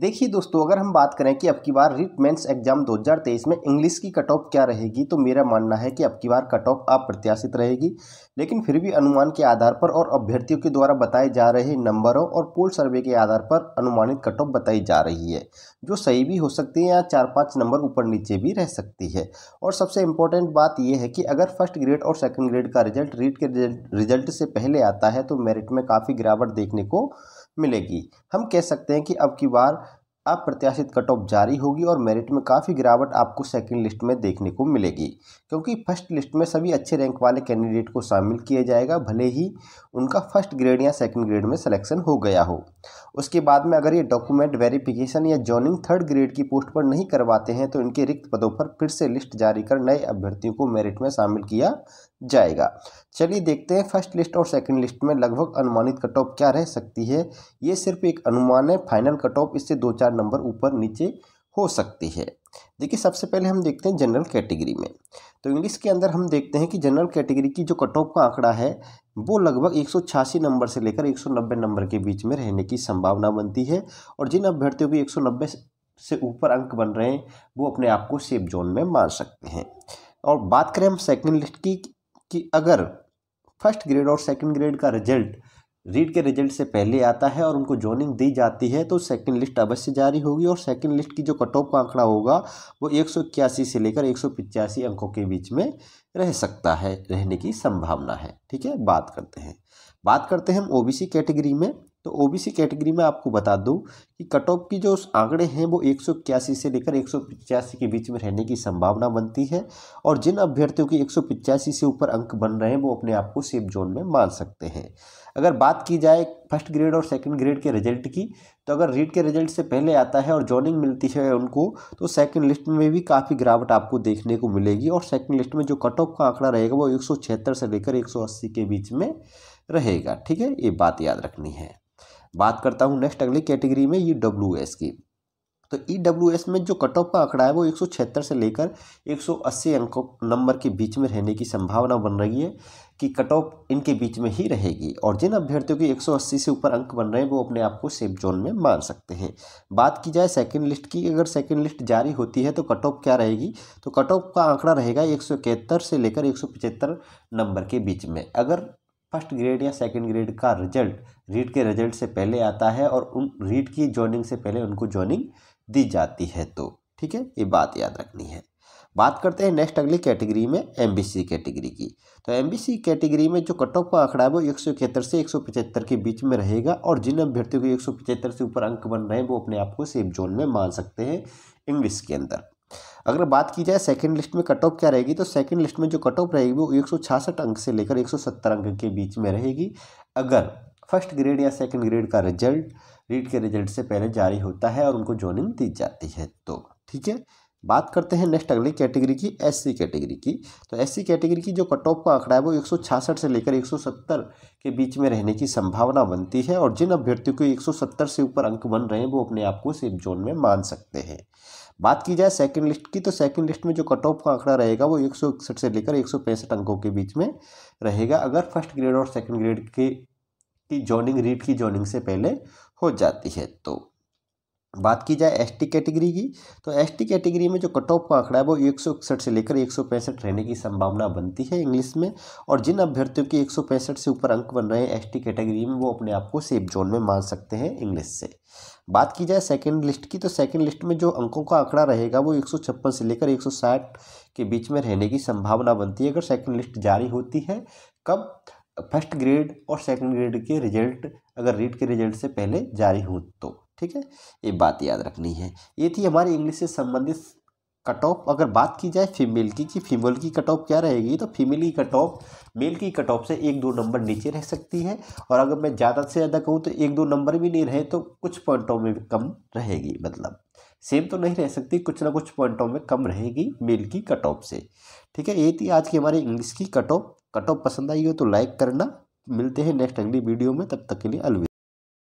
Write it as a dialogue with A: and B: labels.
A: देखिए दोस्तों अगर हम बात करें कि अब की बार रिट मेन्स एग्जाम 2023 में इंग्लिश की कट ऑफ क्या रहेगी तो मेरा मानना है कि अब की बार कट ऑफ अप्रत्याशित रहेगी लेकिन फिर भी अनुमान के आधार पर और अभ्यर्थियों के द्वारा बताए जा रहे नंबरों और पोल सर्वे के आधार पर अनुमानित कट ऑफ बताई जा रही है जो सही भी हो सकती है या चार पाँच नंबर ऊपर नीचे भी रह सकती है और सबसे इम्पोर्टेंट बात यह है कि अगर फर्स्ट ग्रेड और सेकेंड ग्रेड का रिजल्ट रीट के रिजल्ट से पहले आता है तो मेरिट में काफ़ी गिरावट देखने को मिलेगी हम कह सकते हैं कि अब की बार अप्रत्याशित कट ऑफ जारी होगी और मेरिट में काफ़ी गिरावट आपको सेकंड लिस्ट में देखने को मिलेगी क्योंकि फर्स्ट लिस्ट में सभी अच्छे रैंक वाले कैंडिडेट को शामिल किया जाएगा भले ही उनका फर्स्ट ग्रेड या सेकंड ग्रेड में सिलेक्शन हो गया हो उसके बाद में अगर ये डॉक्यूमेंट वेरिफिकेशन या जॉइनिंग थर्ड ग्रेड की पोस्ट पर नहीं करवाते हैं तो इनके रिक्त पदों पर फिर से लिस्ट जारी कर नए अभ्यर्थियों को मेरिट में शामिल किया जाएगा चलिए देखते हैं फर्स्ट लिस्ट और सेकंड लिस्ट में लगभग अनुमानित कट ऑफ क्या रह सकती है ये सिर्फ एक अनुमान है फाइनल कट ऑफ इससे दो चार नंबर ऊपर नीचे हो सकती है देखिए सबसे पहले हम देखते हैं जनरल कैटेगरी में तो इंग्लिश के अंदर हम देखते हैं कि जनरल कैटेगरी की जो कट ऑफ का आंकड़ा है वो लगभग एक नंबर से लेकर एक नंबर के बीच में रहने की संभावना बनती है और जिन अभ्यर्थियों की एक से ऊपर अंक बन रहे हैं वो अपने आप को सेफ जोन में मान सकते हैं और बात करें हम सेकंड लिस्ट की कि अगर फर्स्ट ग्रेड और सेकंड ग्रेड का रिजल्ट रीड के रिजल्ट से पहले आता है और उनको जोनिंग दी जाती है तो सेकंड लिस्ट अवश्य जारी होगी और सेकंड लिस्ट की जो कट ऑफ का आंकड़ा होगा वो एक से लेकर एक अंकों के बीच में रह सकता है रहने की संभावना है ठीक है बात करते हैं बात करते हैं हम ओबीसी कैटेगरी में तो ओबीसी कैटेगरी में आपको बता दूं कि कट ऑफ की जो आंकड़े हैं वो एक से लेकर एक के बीच में रहने की संभावना बनती है और जिन अभ्यर्थियों की एक से ऊपर अंक बन रहे हैं वो अपने आप को सेफ जोन में मान सकते हैं अगर बात की जाए फर्स्ट ग्रेड और सेकंड ग्रेड के रिजल्ट की तो अगर रीड के रिजल्ट से पहले आता है और जॉइनिंग मिलती है उनको तो सेकंड लिस्ट में भी काफ़ी गिरावट आपको देखने को मिलेगी और सेकंड लिस्ट में जो कट ऑफ का आंकड़ा रहेगा वो एक से लेकर 180 के बीच में रहेगा ठीक है ये बात याद रखनी है बात करता हूँ नेक्स्ट अगली कैटेगरी में ई डब्ल्यू एस की तो ई डब्ल्यू एस में जो कट ऑफ का आंकड़ा है वो एक से लेकर अस्सी अंकों नंबर के बीच में रहने की संभावना बन रही है कि कट ऑफ इनके बीच में ही रहेगी और जिन अभ्यर्थियों के 180 से ऊपर अंक बन रहे हैं वो अपने आप को सेफ जोन में मान सकते हैं बात की जाए सेकंड लिस्ट की अगर सेकंड लिस्ट जारी होती है तो कट ऑफ क्या रहेगी तो कट ऑफ का आंकड़ा रहेगा एक से लेकर एक नंबर के बीच में अगर फर्स्ट ग्रेड या सेकंड ग्रेड का रिजल्ट रीट के रिजल्ट से पहले आता है और उन रीट की जॉइनिंग से पहले उनको जॉइनिंग दी जाती है तो ठीक है ये बात याद रखनी है बात करते हैं नेक्स्ट अगली कैटेगरी में एम कैटेगरी की तो एम कैटेगरी में जो कट ऑफ का आंकड़ा है वो एक से एक के बीच में रहेगा और जिन अभ्यर्थियों के एक से ऊपर अंक बन रहे हैं वो अपने आप को सेफ जोन में मान सकते हैं इंग्लिश के अंदर अगर बात की जाए सेकंड लिस्ट में कट ऑफ क्या रहेगी तो सेकंड लिस्ट में जो कट ऑफ रहेगी वो एक अंक से लेकर 170 अंक के बीच में रहेगी अगर फर्स्ट ग्रेड या सेकंड ग्रेड का रिजल्ट रीड के रिजल्ट से पहले जारी होता है और उनको ज्वाइनिंग दी जाती है तो ठीक है बात करते हैं नेक्स्ट अगली कैटेगरी की एससी कैटेगरी की तो एससी कैटेगरी की जो कट ऑफ का आंकड़ा है वो 166 से लेकर 170 के बीच में रहने की संभावना बनती है और जिन अभ्यर्थियों के 170 से ऊपर अंक बन रहे हैं वो अपने आप को सेफ जोन में मान सकते हैं बात की जाए सेकंड लिस्ट की तो सेकंड लिस्ट में जो कट ऑफ का आंकड़ा रहेगा वो एक से लेकर एक अंकों के बीच में रहेगा अगर फर्स्ट ग्रेड और सेकंड ग्रेड के की जॉइनिंग रीट की जॉइनिंग से पहले हो जाती है तो बात की जाए एसटी कैटेगरी की तो एसटी कैटेगरी में जो कट ऑफ का आंकड़ा है वो एक से लेकर एक रहने की संभावना बनती है इंग्लिश में और जिन अभ्यर्थियों के एक से ऊपर अंक बन रहे हैं एसटी कैटेगरी में वो अपने आप को सेफ जोन में मान सकते हैं इंग्लिश से बात की जाए सेकेंड लिस्ट की तो सेकेंड लिस्ट में जो अंकों का आंकड़ा रहेगा वो एक से लेकर एक के बीच में रहने की संभावना बनती है अगर सेकेंड लिस्ट जारी होती है कब फर्स्ट ग्रेड और सेकेंड ग्रेड के रिजल्ट अगर रीड के रिजल्ट से पहले जारी हो तो ठीक है ये बात याद रखनी है ये थी हमारी इंग्लिश से संबंधित कट ऑफ अगर बात की जाए फीमेल की कि फीमेल की कट ऑफ क्या रहेगी तो फीमेल की कट ऑफ मेल की कट ऑफ से एक दो नंबर नीचे रह सकती है और अगर मैं ज़्यादा से ज़्यादा कहूँ तो एक दो नंबर भी नहीं रहे तो कुछ पॉइंटों में भी कम रहेगी मतलब सेम तो नहीं रह सकती कुछ ना कुछ पॉइंटों में कम रहेगी मेल की कट ऑफ से ठीक है ये थी आज की हमारी इंग्लिश की कट ऑफ कट ऑफ पसंद आई हो तो लाइक करना मिलते हैं नेक्स्ट अगली वीडियो में तब तक के लिए अलविदा